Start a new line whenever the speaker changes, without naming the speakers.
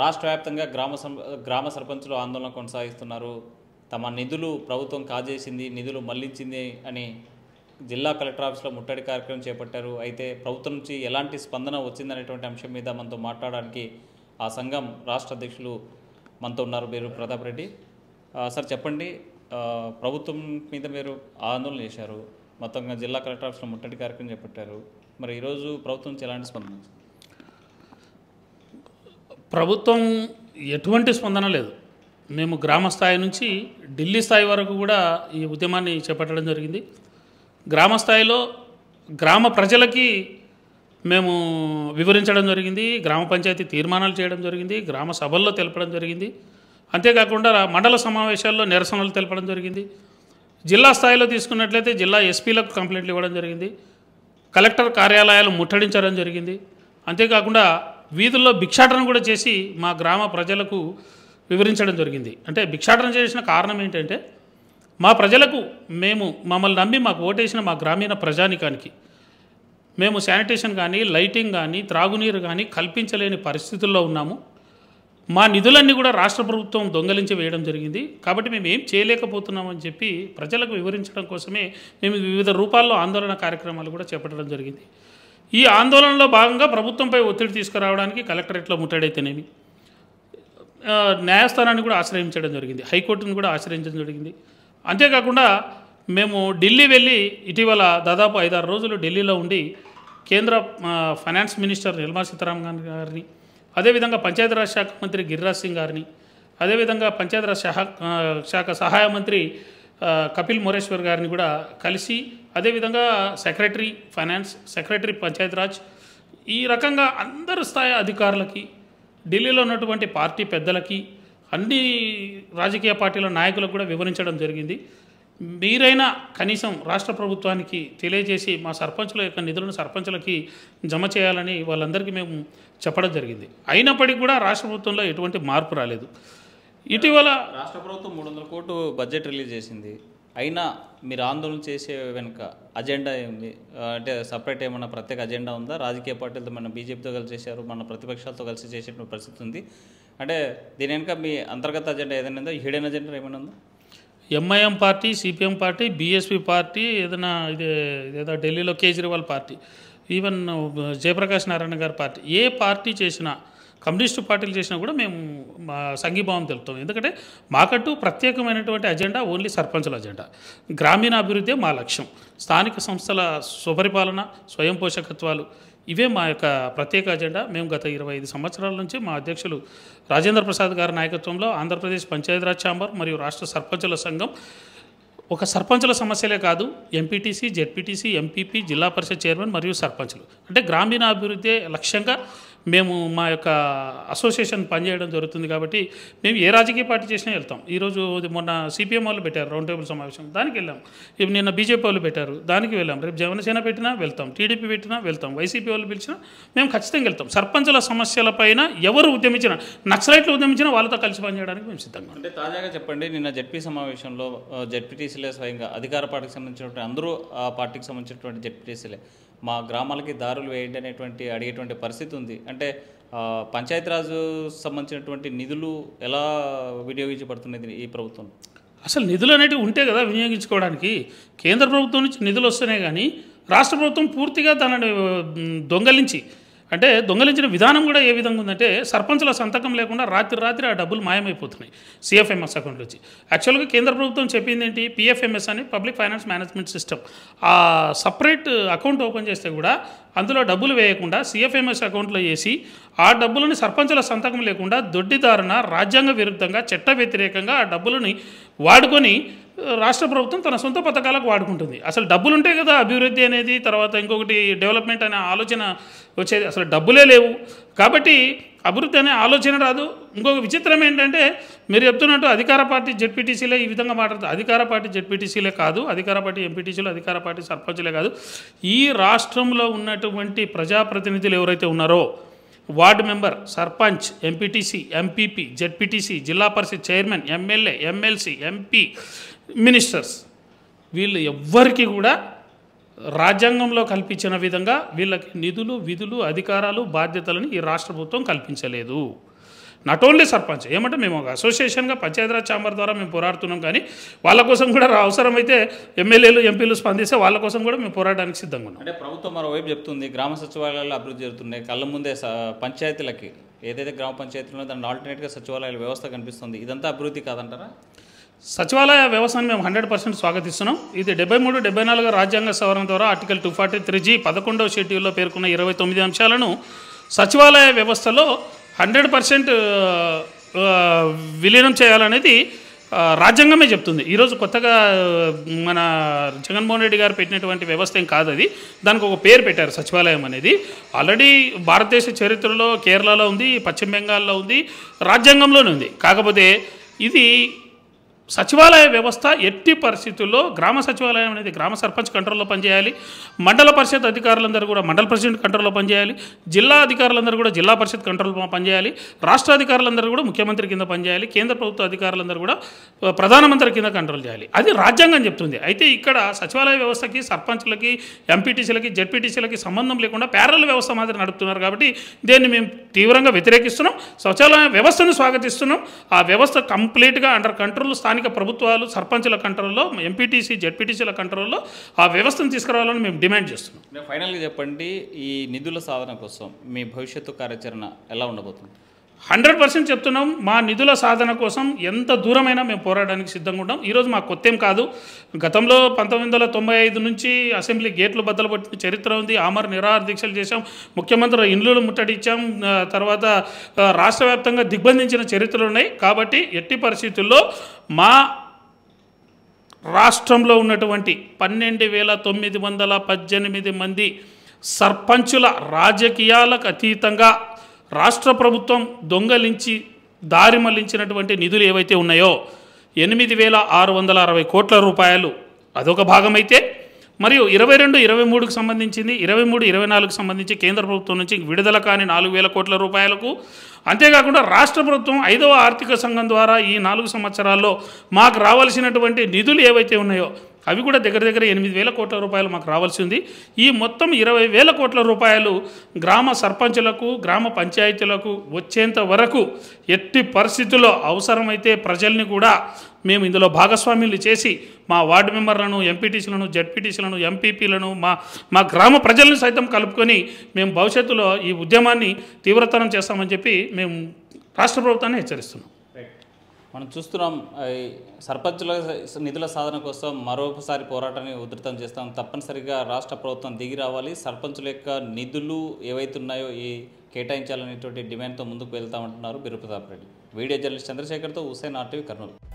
రాష్ట్ర వ్యాప్తంగా గ్రామ గ్రామ సర్పంచులు ఆందోళన కొనసాగిస్తున్నారు తమ నిధులు ప్రభుత్వం కాజేసింది నిధులు మళ్లించింది అని జిల్లా కలెక్టర్ ఆఫీస్లో ముట్టడి కార్యక్రమం చేపట్టారు అయితే ప్రభుత్వం నుంచి ఎలాంటి స్పందన వచ్చిందనేటువంటి అంశం మీద మనతో మాట్లాడడానికి ఆ సంఘం రాష్ట్ర అధ్యక్షులు మనతో ఉన్నారు మీరు ప్రతాప్ రెడ్డి సార్ చెప్పండి ప్రభుత్వం మీద మీరు ఆందోళన చేశారు మొత్తంగా జిల్లా కలెక్టర్ ఆఫీస్లో ముట్టడి కార్యక్రమం చేపట్టారు మరి ఈరోజు ప్రభుత్వం నుంచి ఎలాంటి స్పందన వచ్చింది
ప్రభుత్వం ఎటువంటి స్పందన లేదు మేము గ్రామ స్థాయి నుంచి ఢిల్లీ స్థాయి వరకు కూడా ఈ ఉద్యమాన్ని చేపట్టడం జరిగింది గ్రామ స్థాయిలో గ్రామ ప్రజలకి మేము వివరించడం జరిగింది గ్రామ పంచాయతీ తీర్మానాలు చేయడం జరిగింది గ్రామ సభల్లో తెలపడం జరిగింది అంతేకాకుండా మండల సమావేశాల్లో నిరసనలు తెలపడం జరిగింది జిల్లా స్థాయిలో తీసుకున్నట్లయితే జిల్లా ఎస్పీలకు కంప్లైంట్లు ఇవ్వడం జరిగింది కలెక్టర్ కార్యాలయాలు ముట్టడించడం జరిగింది అంతేకాకుండా వీధుల్లో భిక్షాటన కూడా చేసి మా గ్రామ ప్రజలకు వివరించడం జరిగింది అంటే భిక్షాటన చేసిన కారణం ఏంటంటే మా ప్రజలకు మేము మమ్మల్ని నమ్మి మాకు ఓటేసిన మా గ్రామీణ ప్రజానికానికి మేము శానిటేషన్ కానీ లైటింగ్ కానీ త్రాగునీరు కానీ కల్పించలేని పరిస్థితుల్లో ఉన్నాము మా నిధులన్నీ కూడా రాష్ట్ర ప్రభుత్వం దొంగలించి వేయడం జరిగింది కాబట్టి మేము ఏం చేయలేకపోతున్నామని చెప్పి ప్రజలకు వివరించడం కోసమే మేము వివిధ రూపాల్లో ఆందోళన కార్యక్రమాలు కూడా చేపట్టడం జరిగింది ఈ ఆందోళనలో భాగంగా ప్రభుత్వంపై ఒత్తిడి తీసుకురావడానికి కలెక్టరేట్లో ముట్టడైతేనేమి న్యాయస్థానాన్ని కూడా ఆశ్రయించడం జరిగింది హైకోర్టును కూడా ఆశ్రయించడం జరిగింది అంతేకాకుండా మేము ఢిల్లీ వెళ్ళి ఇటీవల దాదాపు ఐదారు రోజులు ఢిల్లీలో ఉండి కేంద్ర ఫైనాన్స్ మినిస్టర్ నిర్మలా సీతారామన్ గారిని అదేవిధంగా పంచాయతీరాజ్ శాఖ మంత్రి గిరిరాజ్ సింగ్ గారిని అదేవిధంగా పంచాయతీరాజ్ శాఖ శాఖ సహాయ మంత్రి కపిల్ మురేశ్వర్ గారిని కూడా కలిసి అదేవిధంగా సెక్రటరీ ఫైనాన్స్ సెక్రటరీ పంచాయతీరాజ్ ఈ రకంగా అందరు స్థాయి అధికారులకి ఢిల్లీలో ఉన్నటువంటి పార్టీ పెద్దలకి అన్ని రాజకీయ పార్టీల నాయకులకు కూడా వివరించడం జరిగింది మీరైనా కనీసం రాష్ట్ర ప్రభుత్వానికి తెలియజేసి మా సర్పంచుల యొక్క నిధులను సర్పంచులకి జమ చేయాలని వాళ్ళందరికీ మేము చెప్పడం జరిగింది అయినప్పటికీ కూడా రాష్ట్ర ప్రభుత్వంలో ఎటువంటి మార్పు రాలేదు
ఇటీవల రాష్ట్ర ప్రభుత్వం మూడు వందల కోట్లు బడ్జెట్ రిలీజ్ చేసింది అయినా మీరు ఆందోళన చేసే వెనుక అజెండా ఏంది అంటే సపరేట్ ఏమైనా ప్రత్యేక అజెండా ఉందా రాజకీయ పార్టీలతో మన బీజేపీతో కలిసి చేశారు మన ప్రతిపక్షాలతో కలిసి చేసేటువంటి పరిస్థితి ఉంది అంటే దీని వెనుక మీ అంతర్గత అజెండా ఏదైనా ఉందా హిడెన్ అజెండా ఏమైనా ఉందా
MIM party CPM party BSP party ఏదైనా ఇదే ఏదో ఢిల్లీలో కేజ్రీవాల్ పార్టీ ఈవెన్ జయప్రకాష్ నారాయణ గారి పార్టీ ఏ పార్టీ చేసినా కమ్యూనిస్టు పార్టీలు చేసినా కూడా మేము మా సంఘీభావం తెలుపుతాం ఎందుకంటే మాకట్టు ప్రత్యేకమైనటువంటి అజెండా ఓన్లీ సర్పంచుల అజెండా గ్రామీణాభివృద్ధి మా లక్ష్యం స్థానిక సంస్థల స్వపరిపాలన స్వయం పోషకత్వాలు ఇవే మా యొక్క ప్రత్యేక అజెండా మేము గత ఇరవై ఐదు సంవత్సరాల నుంచి మా అధ్యక్షులు రాజేంద్ర ప్రసాద్ గారి నాయకత్వంలో ఆంధ్రప్రదేశ్ పంచాయతీరాజ్ ఛాంబర్ మరియు రాష్ట్ర సర్పంచుల సంఘం ఒక సర్పంచుల సమస్యలే కాదు ఎంపీటీసీ జెడ్పీటీసీ ఎంపీపీ జిల్లా పరిషత్ చైర్మన్ మరియు సర్పంచులు అంటే గ్రామీణాభివృద్ధి లక్ష్యంగా మేము మా యొక్క అసోసియేషన్ పనిచేయడం జరుగుతుంది కాబట్టి మేము ఏ రాజకీయ పార్టీ చేసినా వెళ్తాం ఈరోజు మొన్న సిపిఎం వాళ్ళు పెట్టారు రౌండ్ టేబుల్ సమావేశం దానికి వెళ్ళాం నిన్న బీజేపీ వాళ్ళు పెట్టారు దానికి వెళ్ళాం రేపు జనసేన పెట్టినా వెళ్తాం టీడీపీ పెట్టినా వెళ్తాం వైసీపీ వాళ్ళు పిలిచినా మేము ఖచ్చితంగా వెళ్తాం సర్పంచుల పైన ఎవరు ఉద్యమించినా నక్సలైట్లు ఉద్యమించినా వాళ్ళతో కలిసి పనిచేయడానికి మేము సిద్ధంగా
అంటే తాజాగా చెప్పండి నిన్న జడ్పీ సమావేశంలో జడ్పీటీసీలే స్వయంగా అధికార పార్టీకి సంబంధించినటువంటి అందరూ ఆ పార్టీకి సంబంధించినటువంటి జడ్పీటీసీలే మా గ్రామాలకి దారులు వేయండి అనేటువంటి అడిగేటువంటి పరిస్థితి ఉంది అంటే పంచాయతీరాజు సంబంధించినటువంటి నిధులు ఎలా వినియోగించబడుతున్నది ఈ ప్రభుత్వం
అసలు నిధులు అనేవి ఉంటే కదా వినియోగించుకోవడానికి కేంద్ర ప్రభుత్వం నుంచి నిధులు వస్తున్నాయి కానీ రాష్ట్ర ప్రభుత్వం పూర్తిగా తనని దొంగలించి అంటే దొంగలించిన విధానం కూడా ఏ విధంగా ఉందంటే సర్పంచుల సంతకం లేకుండా రాత్రి రాత్రి ఆ డబ్బులు మాయమైపోతున్నాయి సిఎఫ్ఎంఎస్ అకౌంట్ వచ్చి యాక్చువల్గా కేంద్ర ప్రభుత్వం చెప్పింది ఏంటి పిఎఫ్ఎంఎస్ అని పబ్లిక్ ఫైనాన్స్ మేనేజ్మెంట్ సిస్టమ్ ఆ సపరేట్ అకౌంట్ ఓపెన్ చేస్తే కూడా అందులో డబ్బులు వేయకుండా సిఎఫ్ఎంఎస్ అకౌంట్లో వేసి ఆ డబ్బులని సర్పంచుల సంతకం లేకుండా దొడ్డిదారున రాజ్యాంగ విరుద్ధంగా చట్ట వ్యతిరేకంగా ఆ డబ్బులని వాడుకొని రాష్ట్ర ప్రభుత్వం తన సొంత పథకాలకు వాడుకుంటుంది అసలు డబ్బులు ఉంటాయి కదా అభివృద్ధి అనేది తర్వాత ఇంకొకటి డెవలప్మెంట్ అనే ఆలోచన వచ్చేది అసలు డబ్బులే లేవు కాబట్టి అభివృద్ధి అనే ఆలోచన రాదు ఇంకొక విచిత్రం ఏంటంటే మీరు చెప్తున్నట్టు అధికార పార్టీ జెడ్పీటీసీలే ఈ విధంగా మాట్లాడుతుంది అధికార పార్టీ జెడ్పీటీసీలే కాదు అధికార పార్టీ ఎంపీటీసీలు అధికార పార్టీ సర్పంచ్లే కాదు ఈ రాష్ట్రంలో ఉన్నటువంటి ప్రజాప్రతినిధులు ఎవరైతే ఉన్నారో ward member sarpanch MPTC MPP ZPTC zilla parishad chairman MLA MLC MP ministers వీళ్ళు ఎవ్వరికీ కూడా రాజ్యాంగంలో కల్పించిన విధంగా వీళ్ళకి నిధులు విధులు అధికారాలు బాధ్యతలను ఈ రాష్ట్ర ప్రభుత్వం కల్పించలేదు నాట్ ఓన్లీ సర్పంచ్ ఏమంటే మేము ఒక అసోసియేషన్గా పంచాయతీరాజ్ ఛాంబర్ ద్వారా మేము పోరాడుతున్నాం కానీ వాళ్ళ కోసం కూడా అవసరమైతే ఎమ్మెల్యేలు ఎంపీలు స్పందిస్తే వాళ్ళ కోసం కూడా మేము పోరాడడానికి సిద్ధంగా ఉన్నాం
అంటే ప్రభుత్వం మరోవైపు చెప్తుంది గ్రామ సచివాలయాలు అభివృద్ధి జరుగుతున్నాయి కళ్ళ ముందే పంచాయతీలకి ఏదైతే గ్రామ పంచాయతీలో దాని ఆల్టర్నేట్గా సచివాలయాల వ్యవస్థ కనిపిస్తుంది ఇదంతా అభివృద్ధి కాదంటారా
సచివాలయ వ్యవస్థను మేము హండ్రెడ్ పర్సెంట్ స్వాగతిస్తున్నాం ఇది డెబ్బై మూడు డెబ్బై నాలుగు రాజ్యాంగ సవరణ ద్వారా article two forty three G పదకొండవ షెడ్యూల్లో పేర్కొన్న ఇరవై తొమ్మిది అంశాలను సచివాలయ వ్యవస్థలో హండ్రెడ్ పర్సెంట్ విలీనం చేయాలనేది రాజ్యాంగమే చెప్తుంది ఈరోజు కొత్తగా మన జగన్మోహన్ రెడ్డి గారు పెట్టినటువంటి వ్యవస్థ ఏం కాదు అది దానికి ఒక పేరు పెట్టారు సచివాలయం అనేది ఆల్రెడీ భారతదేశ చరిత్రలో కేరళలో ఉంది పశ్చిమ బెంగాల్లో ఉంది రాజ్యాంగంలోనే ఉంది కాకపోతే ఇది సచివాలయ వ్యవస్థ ఎట్టి పరిస్థితుల్లో గ్రామ సచివాలయం అనేది గ్రామ సర్పంచ్ కంట్రోల్లో పనిచేయాలి మండల పరిషత్ అధికారులందరూ కూడా మండల ప్రెసిడెంట్ కంట్రోల్లో పనిచేయాలి జిల్లా అధికారులందరూ కూడా జిల్లా పరిషత్ కంట్రోల్లో పనిచేయాలి రాష్ట్ర అధికారులందరూ కూడా ముఖ్యమంత్రి కింద పనిచేయాలి కేంద్ర ప్రభుత్వ అధికారులందరూ కూడా ప్రధానమంత్రి కింద కంట్రోల్ చేయాలి అది రాజ్యాంగం చెప్తుంది అయితే ఇక్కడ సచివాలయ వ్యవస్థకి సర్పంచ్లకి ఎంపీటీసీలకి జడ్పీటీసీలకి సంబంధం లేకుండా ప్యారల్ వ్యవస్థ మాత్రం నడుపుతున్నారు కాబట్టి దీన్ని మేము తీవ్రంగా వ్యతిరేకిస్తున్నాం సచివాలయ వ్యవస్థను స్వాగతిస్తున్నాం ఆ వ్యవస్థ కంప్లీట్గా అండర్ కంట్రోల్ స్థాయి స్థానిక ప్రభుత్వాలు సర్పంచుల కంట్రోల్లో ఎంపీటీసీ
జెడ్పీటీసీల కంట్రోల్లో ఆ వ్యవస్థను తీసుకురావాలని మేము డిమాండ్ చేస్తున్నాం ఫైనల్గా చెప్పండి ఈ నిధుల సాధన కోసం మీ భవిష్యత్తు కార్యాచరణ ఎలా ఉండబోతుంది
హండ్రెడ్ పర్సెంట్ చెప్తున్నాం మా నిధుల సాధన కోసం ఎంత దూరమైనా మేము పోరాడడానికి సిద్ధంగా ఉంటాం ఈరోజు మాకు కొత్తేం కాదు గతంలో పంతొమ్మిది వందల తొంభై ఐదు నుంచి అసెంబ్లీ గేట్లు బద్దలు పట్టిన చరిత్ర ఉంది ఆమర్ నిరాహార దీక్షలు చేశాం ముఖ్యమంత్రి ఇండ్లు ముట్టడిచ్చాం తర్వాత రాష్ట్ర వ్యాప్తంగా దిగ్బంధించిన చరిత్రలు ఉన్నాయి కాబట్టి ఎట్టి పరిస్థితుల్లో మా రాష్ట్రంలో ఉన్నటువంటి పన్నెండు వేల తొమ్మిది వందల పద్దెనిమిది మంది సర్పంచుల రాజకీయాలకు అతీతంగా రాష్ట్ర ప్రభుత్వం దొంగలించి దారి మళ్లించినటువంటి నిధులు ఏవైతే ఉన్నాయో ఎనిమిది వేల ఆరు వందల అరవై కోట్ల రూపాయలు అదొక భాగమైతే మరియు ఇరవై రెండు ఇరవై మూడుకు సంబంధించింది ఇరవై మూడు ఇరవై నాలుగుకు సంబంధించి కేంద్ర ప్రభుత్వం నుంచి విడుదల కాని నాలుగు వేల కోట్ల రూపాయలకు అంతేకాకుండా రాష్ట్ర ప్రభుత్వం ఐదవ ఆర్థిక సంఘం ద్వారా ఈ నాలుగు సంవత్సరాల్లో మాకు రావాల్సినటువంటి నిధులు ఏవైతే ఉన్నాయో అవి కూడా దగ్గర దగ్గర ఎనిమిది వేల కోట్ల రూపాయలు మాకు రావాల్సి ఉంది ఈ మొత్తం ఇరవై వేల కోట్ల రూపాయలు గ్రామ సర్పంచులకు గ్రామ పంచాయతీలకు వచ్చేంత వరకు ఎట్టి పరిస్థితుల్లో అవసరమైతే ప్రజల్ని కూడా మేము ఇందులో భాగస్వామ్యులు చేసి మా వార్డు మెంబర్లను ఎంపీటీసీలను జడ్పీటీసీలను ఎంపీపీలను మా మా గ్రామ ప్రజలను సైతం కలుపుకొని మేము భవిష్యత్తులో ఈ ఉద్యమాన్ని తీవ్రతరం చేస్తామని చెప్పి మేము రాష్ట్ర ప్రభుత్వాన్ని హెచ్చరిస్తున్నాం
మనం చూస్తున్నాం సర్పంచుల నిధుల సాధన కోసం మరోసారి పోరాటాన్ని ఉధృతం చేస్తాం తప్పనిసరిగా రాష్ట్ర ప్రభుత్వం దిగి రావాలి సర్పంచుల యొక్క నిధులు ఏవైతే ఉన్నాయో ఈ కేటాయించాలనేటువంటి డిమాండ్తో ముందుకు వెళ్తామంటున్నారు బిరుప్రతాప్ రెడ్డి వీడియో జర్నలిస్ట్ చంద్రశేఖర్తో హుసేన్ ఆర్టీవీ కర్నూలు